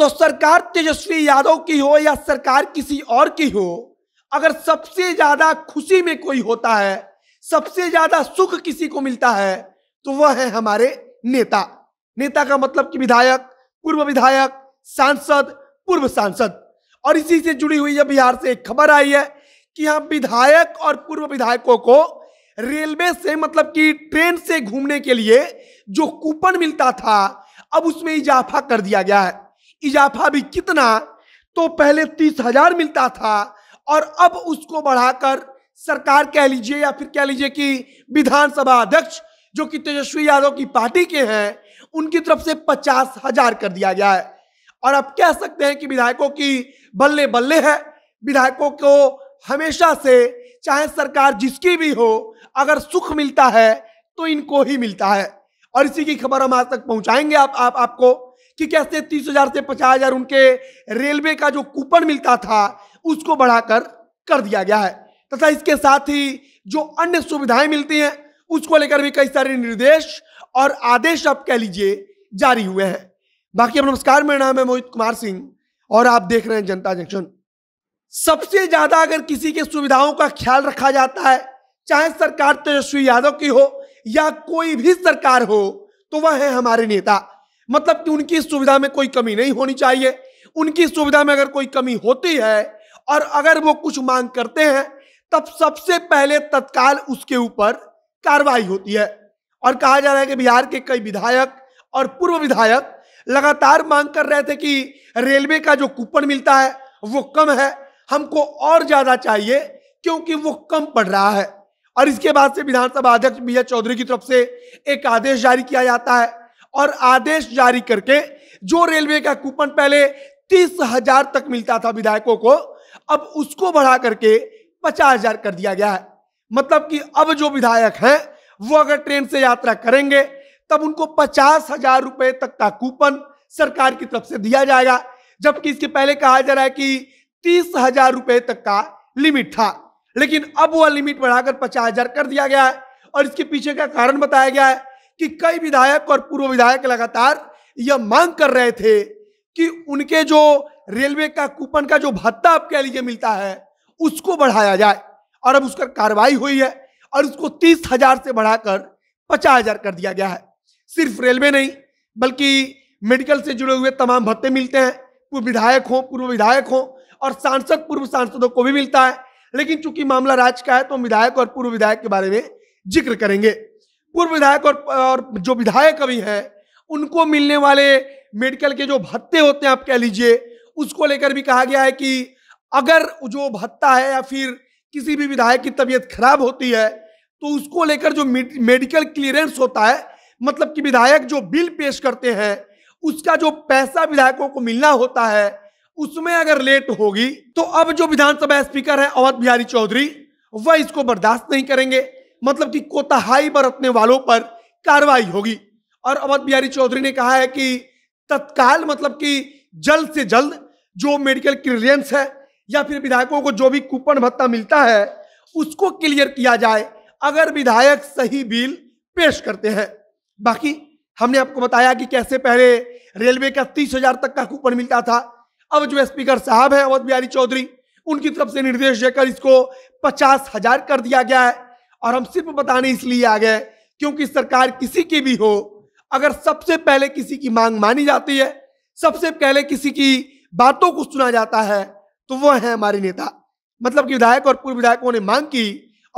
तो सरकार तेजस्वी यादव की हो या सरकार किसी और की हो अगर सबसे ज्यादा खुशी में कोई होता है सबसे ज्यादा सुख किसी को मिलता है तो वह है हमारे नेता नेता का मतलब कि विधायक पूर्व विधायक सांसद पूर्व सांसद और इसी से जुड़ी हुई है बिहार से एक खबर आई है कि हम विधायक और पूर्व विधायकों को रेलवे से मतलब कि ट्रेन से घूमने के लिए जो कूपन मिलता था अब उसमें इजाफा कर दिया गया है इजाफा भी कितना तो पहले तीस हजार मिलता था और अब उसको बढ़ाकर सरकार कह लीजिए या फिर कह लीजिए कि विधानसभा अध्यक्ष जो कि तेजस्वी यादव की पार्टी के हैं उनकी तरफ से पचास हजार कर दिया गया है और आप कह सकते हैं कि विधायकों की बल्ले बल्ले है विधायकों को हमेशा से चाहे सरकार जिसकी भी हो अगर सुख मिलता है तो इनको ही मिलता है और इसी की खबर हम आज तक पहुंचाएंगे आप, आप आपको कि कैसे तीस हजार से पचास हजार उनके रेलवे का जो कूपन मिलता था उसको बढ़ाकर कर दिया गया है तथा इसके साथ ही जो अन्य सुविधाएं मिलती हैं उसको लेकर भी कई सारे निर्देश और आदेश आप कह लीजिए जारी हुए हैं बाकी अब नमस्कार मेरा नाम है मोहित कुमार सिंह और आप देख रहे हैं जनता जंक्शन सबसे ज्यादा अगर किसी के सुविधाओं का ख्याल रखा जाता है चाहे सरकार तेजस्वी यादव की हो या कोई भी सरकार हो तो वह है हमारे नेता मतलब कि उनकी सुविधा में कोई कमी नहीं होनी चाहिए उनकी सुविधा में अगर कोई कमी होती है और अगर वो कुछ मांग करते हैं तब सबसे पहले तत्काल उसके ऊपर कार्रवाई होती है और कहा जा रहा है कि बिहार के कई विधायक और पूर्व विधायक लगातार मांग कर रहे थे कि रेलवे का जो कूपन मिलता है वो कम है हमको और ज़्यादा चाहिए क्योंकि वो कम पड़ रहा है और इसके बाद से विधानसभा अध्यक्ष बी चौधरी की तरफ से एक आदेश जारी किया जाता है और आदेश जारी करके जो रेलवे का कूपन पहले तीस हजार तक मिलता था विधायकों को अब उसको बढ़ा करके पचास हजार कर दिया गया है मतलब कि अब जो विधायक हैं वो अगर ट्रेन से यात्रा करेंगे तब उनको पचास हजार रुपये तक का कूपन सरकार की तरफ से दिया जाएगा जबकि इसके पहले कहा जा रहा है कि तीस हजार रुपये तक का लिमिट था लेकिन अब वह लिमिट बढ़ाकर पचास हजार कर दिया गया है और इसके पीछे का कारण बताया गया है कि कई विधायक और पूर्व विधायक लगातार यह मांग कर रहे थे कि उनके जो रेलवे का कूपन का जो भत्ता आपके लिए मिलता है उसको बढ़ाया जाए और अब उसका कार्रवाई हुई है और उसको तीस हजार से बढ़ाकर पचास हजार कर दिया गया है सिर्फ रेलवे नहीं बल्कि मेडिकल से जुड़े हुए तमाम भत्ते मिलते हैं पूर्व विधायक हों पूर्व विधायक हों और सांसद पूर्व सांसदों को भी मिलता है लेकिन चूंकि मामला राज्य का है तो विधायक और पूर्व विधायक के बारे में जिक्र करेंगे पूर्व विधायक और, और जो विधायक अभी हैं उनको मिलने वाले मेडिकल के जो भत्ते होते हैं आप कह लीजिए उसको लेकर भी कहा गया है कि अगर जो भत्ता है या फिर किसी भी विधायक की तबीयत खराब होती है तो उसको लेकर जो मेडिकल क्लियरेंस होता है मतलब कि विधायक जो बिल पेश करते हैं उसका जो पैसा विधायकों को मिलना होता है उसमें अगर लेट होगी तो अब जो विधानसभा स्पीकर है अवध बिहारी चौधरी वह इसको बर्दाश्त नहीं करेंगे मतलब कि कोताही बरतने वालों पर कार्रवाई होगी और अवध बिहारी चौधरी ने कहा है कि तत्काल मतलब कि जल्द से जल्द जो मेडिकल क्लियरेंस है या फिर विधायकों को जो भी कूपन भत्ता मिलता है उसको क्लियर किया जाए अगर विधायक सही बिल पेश करते हैं बाकी हमने आपको बताया कि कैसे पहले रेलवे का तीस हजार तक का कूपन मिलता था अब जो स्पीकर साहब हैं अवध बिहारी चौधरी उनकी तरफ से निर्देश देकर इसको पचास हजार कर दिया गया है और हम सिर्फ बताने इसलिए आ गए क्योंकि सरकार किसी की भी हो अगर सबसे पहले किसी की मांग मानी जाती है सबसे पहले किसी की बातों को सुना जाता है तो वह है हमारे नेता मतलब कि विधायक और पूर्व विधायकों ने मांग की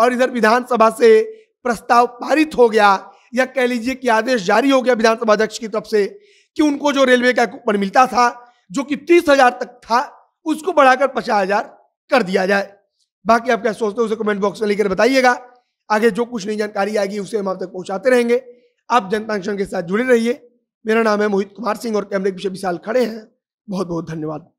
और इधर विधानसभा से प्रस्ताव पारित हो गया या कह लीजिए कि आदेश जारी हो गया विधानसभा अध्यक्ष की तरफ से कि उनको जो रेलवे का कूपन मिलता था जो कि तीस हजार तक था उसको बढ़ाकर पचास हजार कर दिया जाए बाकी आप क्या सोचते हो उसे कमेंट बॉक्स में लिखकर बताइएगा आगे जो कुछ नई जानकारी आएगी उसे हम आप तक पहुंचाते रहेंगे आप जनता के साथ जुड़े रहिए मेरा नाम है मोहित कुमार सिंह और कैमरे के पीछे विशाल खड़े हैं बहुत बहुत धन्यवाद